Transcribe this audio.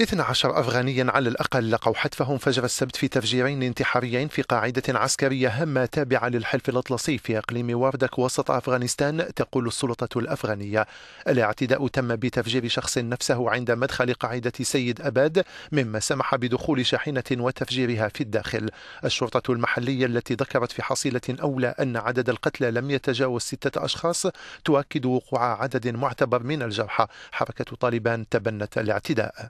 12 أفغانيا على الأقل لقوا حتفهم فجر السبت في تفجيرين انتحاريين في قاعدة عسكرية هامة تابعة للحلف الأطلسي في إقليم واردك وسط أفغانستان تقول السلطة الأفغانية الاعتداء تم بتفجير شخص نفسه عند مدخل قاعدة سيد أباد مما سمح بدخول شاحنة وتفجيرها في الداخل الشرطة المحلية التي ذكرت في حصيلة أولى أن عدد القتلى لم يتجاوز ستة أشخاص تؤكد وقوع عدد معتبر من الجرحى حركة طالبان تبنت الاعتداء